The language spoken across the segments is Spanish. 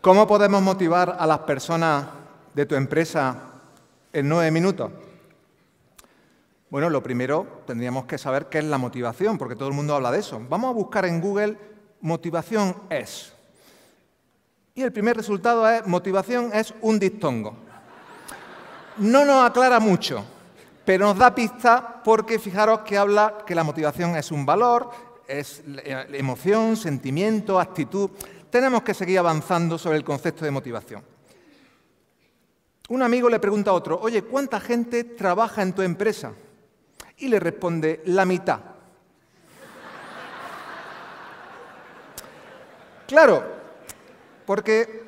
¿Cómo podemos motivar a las personas de tu empresa en nueve minutos? Bueno, lo primero tendríamos que saber qué es la motivación, porque todo el mundo habla de eso. Vamos a buscar en Google motivación es. Y el primer resultado es motivación es un distongo. No nos aclara mucho, pero nos da pista porque fijaros que habla que la motivación es un valor, es emoción, sentimiento, actitud tenemos que seguir avanzando sobre el concepto de motivación. Un amigo le pregunta a otro, oye, ¿cuánta gente trabaja en tu empresa? Y le responde, la mitad. Claro, porque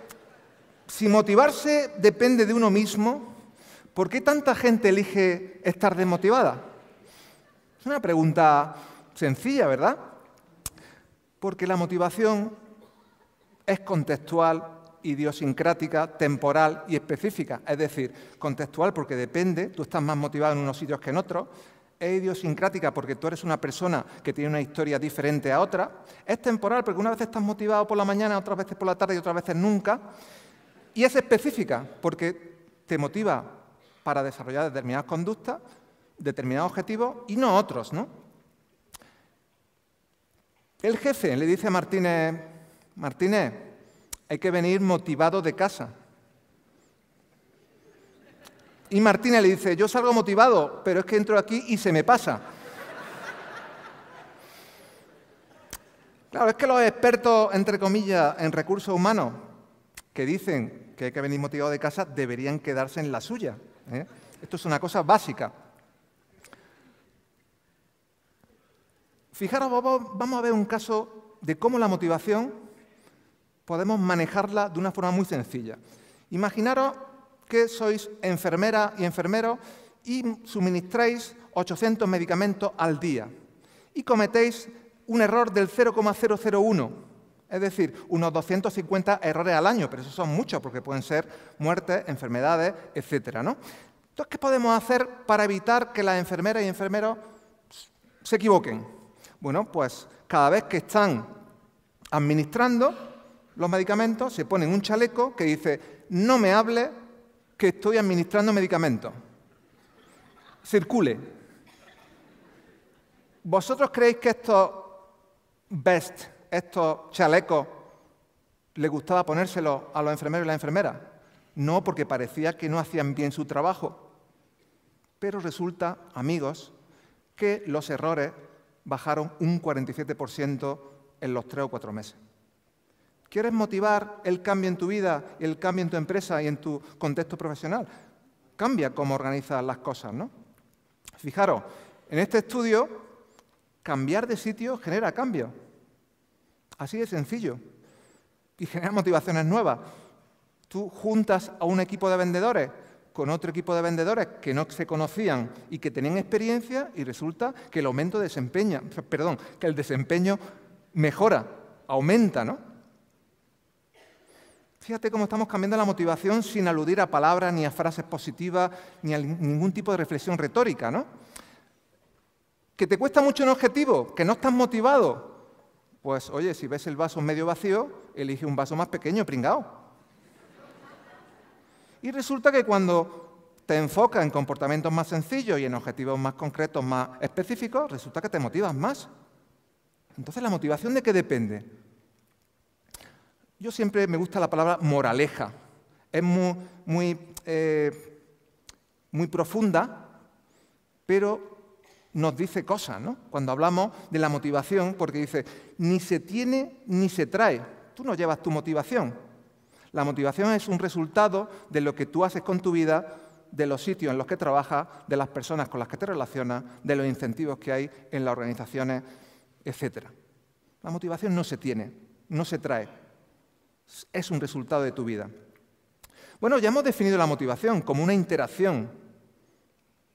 si motivarse depende de uno mismo, ¿por qué tanta gente elige estar desmotivada? Es una pregunta sencilla, ¿verdad? Porque la motivación es contextual, idiosincrática, temporal y específica. Es decir, contextual porque depende, tú estás más motivado en unos sitios que en otros. Es idiosincrática porque tú eres una persona que tiene una historia diferente a otra. Es temporal porque una vez estás motivado por la mañana, otras veces por la tarde y otras veces nunca. Y es específica porque te motiva para desarrollar determinadas conductas, determinados objetivos y no otros. ¿no? El jefe le dice a Martínez Martínez, hay que venir motivado de casa. Y Martínez le dice, yo salgo motivado, pero es que entro aquí y se me pasa. Claro, es que los expertos, entre comillas, en recursos humanos, que dicen que hay que venir motivado de casa, deberían quedarse en la suya. ¿eh? Esto es una cosa básica. Fijaros, vamos a ver un caso de cómo la motivación podemos manejarla de una forma muy sencilla. Imaginaros que sois enfermera y enfermero y suministráis 800 medicamentos al día y cometéis un error del 0,001. Es decir, unos 250 errores al año, pero esos son muchos porque pueden ser muertes, enfermedades, etcétera. Entonces, ¿qué podemos hacer para evitar que las enfermeras y enfermeros se equivoquen? Bueno, pues cada vez que están administrando, los medicamentos, se ponen un chaleco que dice, no me hable que estoy administrando medicamentos. Circule. ¿Vosotros creéis que estos vest, estos chalecos, le gustaba ponérselos a los enfermeros y las enfermeras? No, porque parecía que no hacían bien su trabajo. Pero resulta, amigos, que los errores bajaron un 47% en los tres o cuatro meses. ¿Quieres motivar el cambio en tu vida, el cambio en tu empresa y en tu contexto profesional? Cambia cómo organizas las cosas, ¿no? Fijaros, en este estudio, cambiar de sitio genera cambio. Así de sencillo. Y genera motivaciones nuevas. Tú juntas a un equipo de vendedores con otro equipo de vendedores que no se conocían y que tenían experiencia y resulta que el aumento desempeña, perdón, que el desempeño mejora, aumenta, ¿no? Fíjate cómo estamos cambiando la motivación sin aludir a palabras, ni a frases positivas, ni a ningún tipo de reflexión retórica, ¿no? ¿Que te cuesta mucho un objetivo? ¿Que no estás motivado? Pues oye, si ves el vaso medio vacío, elige un vaso más pequeño, pringao. Y resulta que cuando te enfocas en comportamientos más sencillos y en objetivos más concretos, más específicos, resulta que te motivas más. Entonces, ¿la motivación de qué depende? yo siempre me gusta la palabra moraleja. Es muy, eh, muy, profunda, pero nos dice cosas, ¿no? Cuando hablamos de la motivación, porque dice, ni se tiene ni se trae. Tú no llevas tu motivación. La motivación es un resultado de lo que tú haces con tu vida, de los sitios en los que trabajas, de las personas con las que te relacionas, de los incentivos que hay en las organizaciones, etc. La motivación no se tiene, no se trae, es un resultado de tu vida. Bueno, ya hemos definido la motivación como una interacción.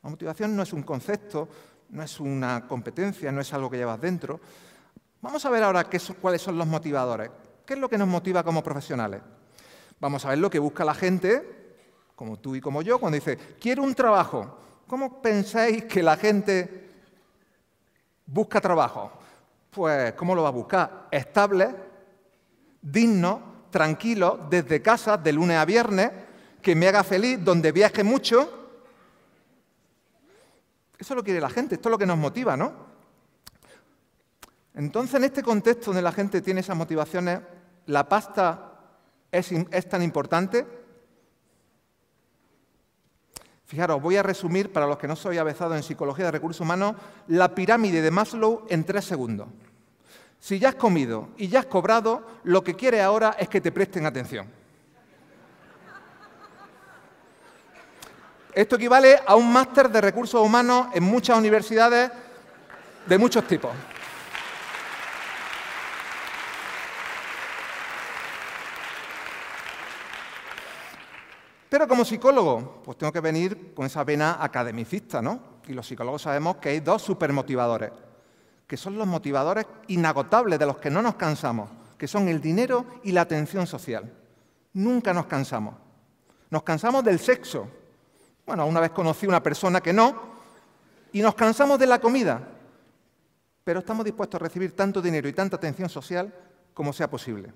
La motivación no es un concepto, no es una competencia, no es algo que llevas dentro. Vamos a ver ahora qué cuáles son los motivadores. ¿Qué es lo que nos motiva como profesionales? Vamos a ver lo que busca la gente, como tú y como yo, cuando dice, quiero un trabajo. ¿Cómo pensáis que la gente busca trabajo? Pues, ¿cómo lo va a buscar? Estable, digno, tranquilo desde casa de lunes a viernes, que me haga feliz, donde viaje mucho. Eso lo quiere la gente, esto es lo que nos motiva, ¿no? Entonces, en este contexto donde la gente tiene esas motivaciones, ¿la pasta es, tan importante? Fijaros, voy a resumir para los que no soy avezado en psicología de recursos humanos la pirámide de Maslow en tres segundos. Si ya has comido y ya has cobrado, lo que quiere ahora es que te presten atención. Esto equivale a un máster de recursos humanos en muchas universidades de muchos tipos. Pero como psicólogo, pues tengo que venir con esa pena academicista, ¿no? Y los psicólogos sabemos que hay dos supermotivadores que son los motivadores inagotables de los que no nos cansamos, que son el dinero y la atención social. Nunca nos cansamos. Nos cansamos del sexo. Bueno, una vez conocí a una persona que no, y nos cansamos de la comida, pero estamos dispuestos a recibir tanto dinero y tanta atención social como sea posible.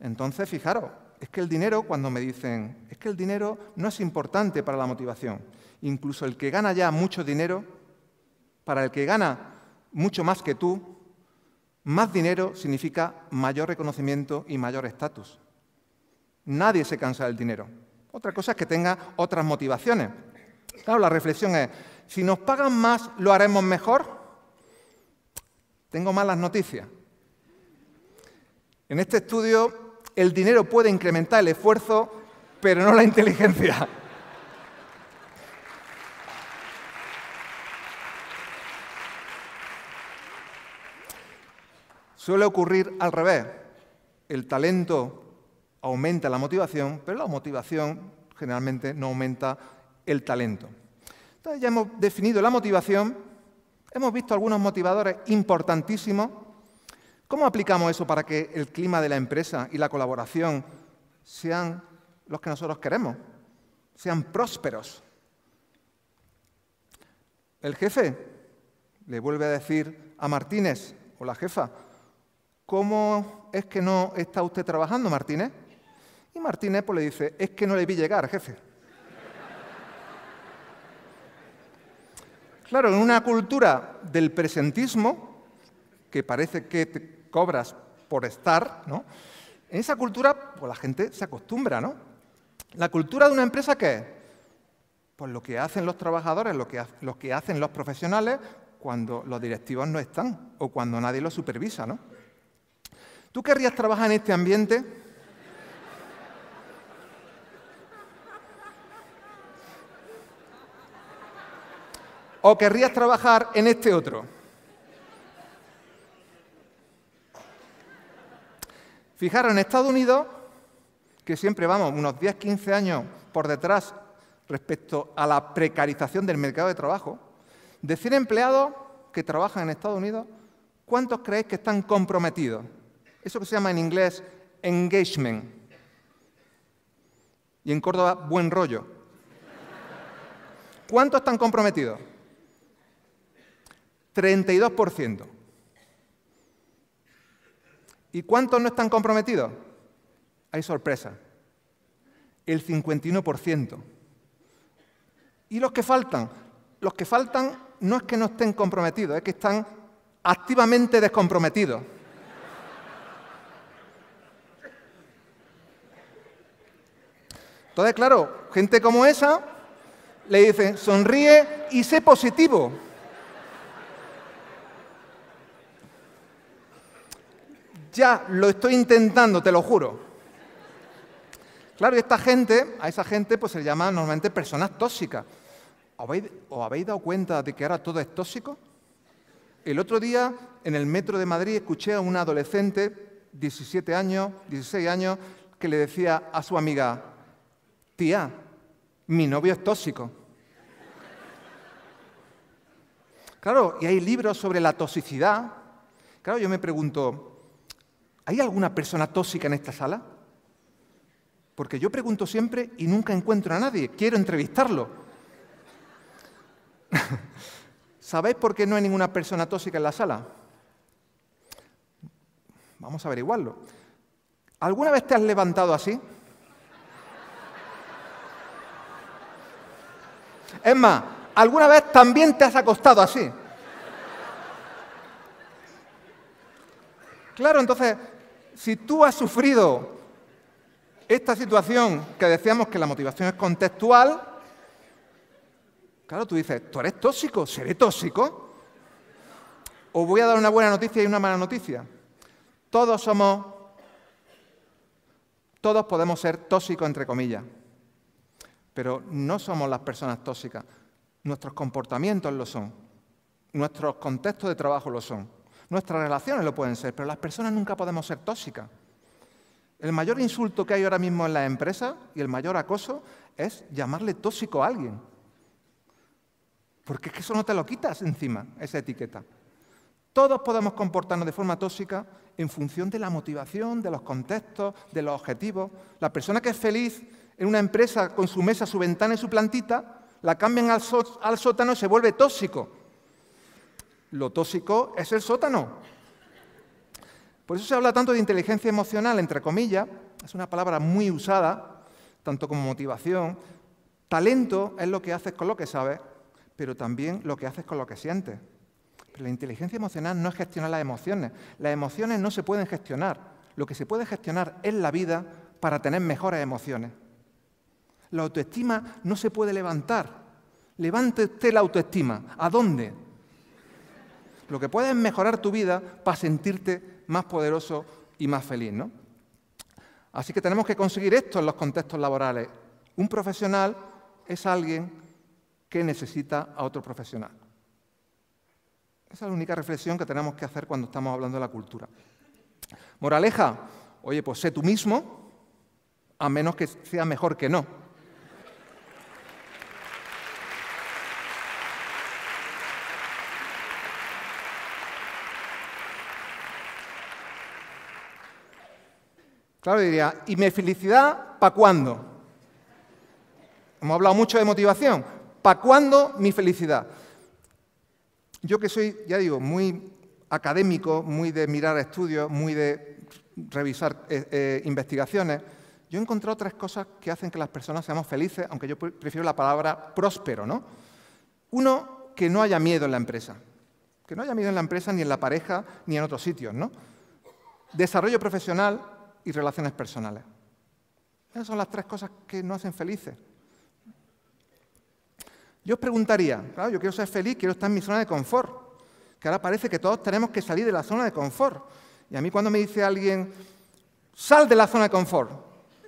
Entonces, fijaros, es que el dinero, cuando me dicen, es que el dinero no es importante para la motivación. Incluso el que gana ya mucho dinero para el que gana mucho más que tú, más dinero significa mayor reconocimiento y mayor estatus. Nadie se cansa del dinero. Otra cosa es que tenga otras motivaciones. Claro, la reflexión es, si nos pagan más, ¿lo haremos mejor? Tengo malas noticias. En este estudio, el dinero puede incrementar el esfuerzo, pero no la inteligencia. Suele ocurrir al revés. El talento aumenta la motivación, pero la motivación generalmente no aumenta el talento. Entonces ya hemos definido la motivación, hemos visto algunos motivadores importantísimos. ¿Cómo aplicamos eso para que el clima de la empresa y la colaboración sean los que nosotros queremos, sean prósperos? El jefe le vuelve a decir a Martínez o la jefa, ¿cómo es que no está usted trabajando, Martínez? Y Martínez pues, le dice, es que no le vi llegar, jefe. Claro, en una cultura del presentismo, que parece que te cobras por estar, ¿no? En esa cultura, pues la gente se acostumbra, ¿no? La cultura de una empresa, ¿qué es? Pues lo que hacen los trabajadores, lo que, que hacen los profesionales cuando los directivos no están o cuando nadie los supervisa, ¿no? ¿Tú querrías trabajar en este ambiente? ¿O querrías trabajar en este otro? Fijaros, en Estados Unidos, que siempre vamos unos 10, 15 años por detrás respecto a la precarización del mercado de trabajo, de 100 empleados que trabajan en Estados Unidos, ¿cuántos creéis que están comprometidos? Eso que se llama en inglés engagement. Y en Córdoba, buen rollo. ¿Cuántos están comprometidos? 32%. ¿Y cuántos no están comprometidos? Hay sorpresa. El 51%. ¿Y los que faltan? Los que faltan no es que no estén comprometidos, es que están activamente descomprometidos. claro, gente como esa le dice, sonríe y sé positivo. Ya lo estoy intentando, te lo juro. Claro, esta gente, a esa gente pues se le llama normalmente personas tóxicas. ¿Os habéis dado cuenta de que ahora todo es tóxico? El otro día, en el metro de Madrid, escuché a un adolescente, 17 años, 16 años, que le decía a su amiga, mi novio es tóxico. Claro, y hay libros sobre la toxicidad. Claro, yo me pregunto, ¿hay alguna persona tóxica en esta sala? Porque yo pregunto siempre y nunca encuentro a nadie. Quiero entrevistarlo. ¿Sabéis por qué no hay ninguna persona tóxica en la sala? Vamos a averiguarlo. ¿Alguna vez te has levantado así? Es más, alguna vez también te has acostado así. Claro, entonces, si tú has sufrido esta situación que decíamos que la motivación es contextual, claro, tú dices, tú eres tóxico, seré tóxico. Os voy a dar una buena noticia y una mala noticia. Todos somos, todos podemos ser tóxicos, entre comillas pero no somos las personas tóxicas. Nuestros comportamientos lo son, nuestros contextos de trabajo lo son, nuestras relaciones lo pueden ser, pero las personas nunca podemos ser tóxicas. El mayor insulto que hay ahora mismo en las empresas y el mayor acoso es llamarle tóxico a alguien. Porque es que eso no te lo quitas encima, esa etiqueta. Todos podemos comportarnos de forma tóxica en función de la motivación, de los contextos, de los objetivos. La persona que es feliz en una empresa con su mesa, su ventana y su plantita, la cambian al, sótano y se vuelve tóxico. Lo tóxico es el sótano. Por eso se habla tanto de inteligencia emocional, entre comillas, es una palabra muy usada, tanto como motivación. Talento es lo que haces con lo que sabes, pero también lo que haces con lo que sientes. Pero la inteligencia emocional no es gestionar las emociones. Las emociones no se pueden gestionar. Lo que se puede gestionar es la vida para tener mejores emociones. La autoestima no se puede levantar. levántate la autoestima. ¿A dónde? Lo que puedes es mejorar tu vida para sentirte más poderoso y más feliz, Así que tenemos que conseguir esto en los contextos laborales. Un profesional es alguien que necesita a otro profesional. Esa es la única reflexión que tenemos que hacer cuando estamos hablando de la cultura. Moraleja, oye, pues sé tú mismo, a menos que sea mejor que no. Claro, diría, ¿y mi felicidad para cuándo? Hemos hablado mucho de motivación. ¿Para cuándo mi felicidad? Yo que soy, ya digo, muy académico, muy de mirar estudios, muy de revisar eh, eh, investigaciones, yo he encontrado tres cosas que hacen que las personas seamos felices, aunque yo prefiero la palabra próspero, ¿no? Uno, que no haya miedo en la empresa. Que no haya miedo en la empresa, ni en la pareja, ni en otros sitios, ¿no? Desarrollo profesional, y relaciones personales. Esas son las tres cosas que nos hacen felices. Yo os preguntaría, claro, yo quiero ser feliz, quiero estar en mi zona de confort, que ahora parece que todos tenemos que salir de la zona de confort. Y a mí cuando me dice alguien, sal de la zona de confort,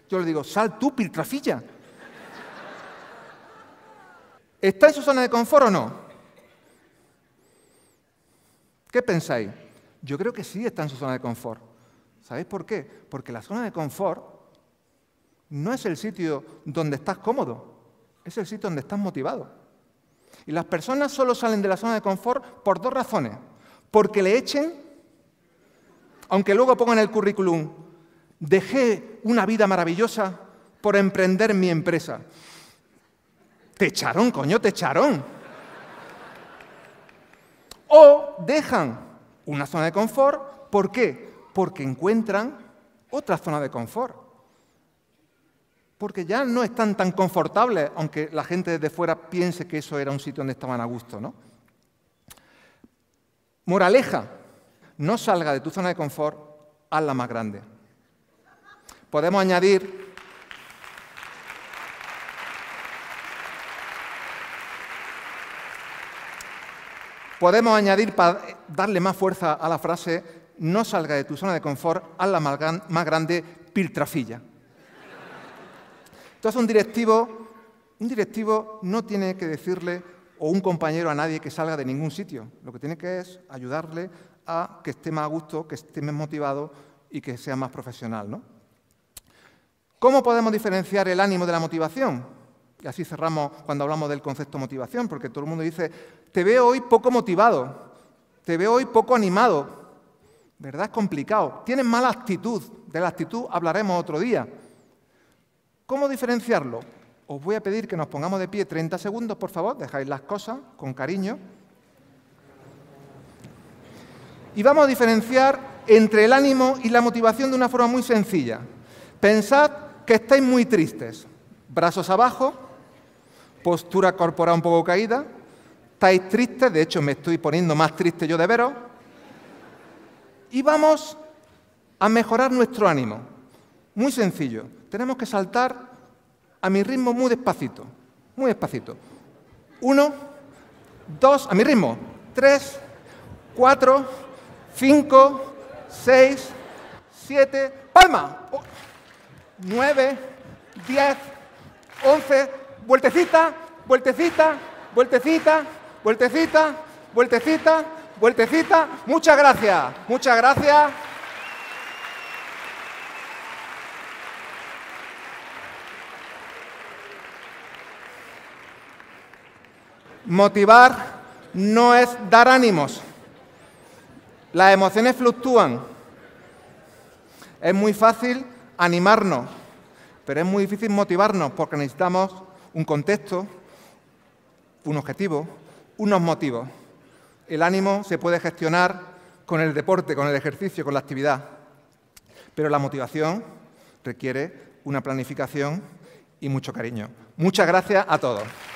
yo le digo, sal tú, piltrafilla. ¿Está en su zona de confort o no? ¿Qué pensáis? Yo creo que sí está en su zona de confort. ¿Sabéis por qué? Porque la zona de confort no es el sitio donde estás cómodo, es el sitio donde estás motivado. Y las personas solo salen de la zona de confort por dos razones. Porque le echen, aunque luego pongan el currículum, dejé una vida maravillosa por emprender mi empresa. Te echaron, coño, te echaron. O dejan una zona de confort, ¿por qué? porque encuentran otra zona de confort. Porque ya no están tan confortables, aunque la gente desde fuera piense que eso era un sitio donde estaban a gusto, ¿no? Moraleja, no salga de tu zona de confort, la más grande. Podemos añadir podemos añadir para darle más fuerza a la frase no salga de tu zona de confort, a la más, grande piltrafilla. Entonces un directivo, un directivo no tiene que decirle o un compañero a nadie que salga de ningún sitio. Lo que tiene que es ayudarle a que esté más a gusto, que esté más motivado y que sea más profesional. ¿no? ¿Cómo podemos diferenciar el ánimo de la motivación? Y así cerramos cuando hablamos del concepto motivación, porque todo el mundo dice, te veo hoy poco motivado, te veo hoy poco animado, ¿Verdad? Es complicado. Tienen mala actitud. De la actitud hablaremos otro día. ¿Cómo diferenciarlo? Os voy a pedir que nos pongamos de pie 30 segundos, por favor. Dejáis las cosas con cariño. Y vamos a diferenciar entre el ánimo y la motivación de una forma muy sencilla. Pensad que estáis muy tristes. Brazos abajo, postura corporal un poco caída. Estáis tristes, de hecho me estoy poniendo más triste yo de veros y vamos a mejorar nuestro ánimo. Muy sencillo, tenemos que saltar a mi ritmo muy despacito, muy despacito. Uno, dos, a mi ritmo, tres, cuatro, cinco, seis, siete, palma, oh, nueve, diez, once, vueltecita, vueltecita, vueltecita, vueltecita, vueltecita, Vueltecita. Muchas gracias. Muchas gracias. Motivar no es dar ánimos. Las emociones fluctúan. Es muy fácil animarnos, pero es muy difícil motivarnos porque necesitamos un contexto, un objetivo, unos motivos. El ánimo se puede gestionar con el deporte, con el ejercicio, con la actividad, pero la motivación requiere una planificación y mucho cariño. Muchas gracias a todos.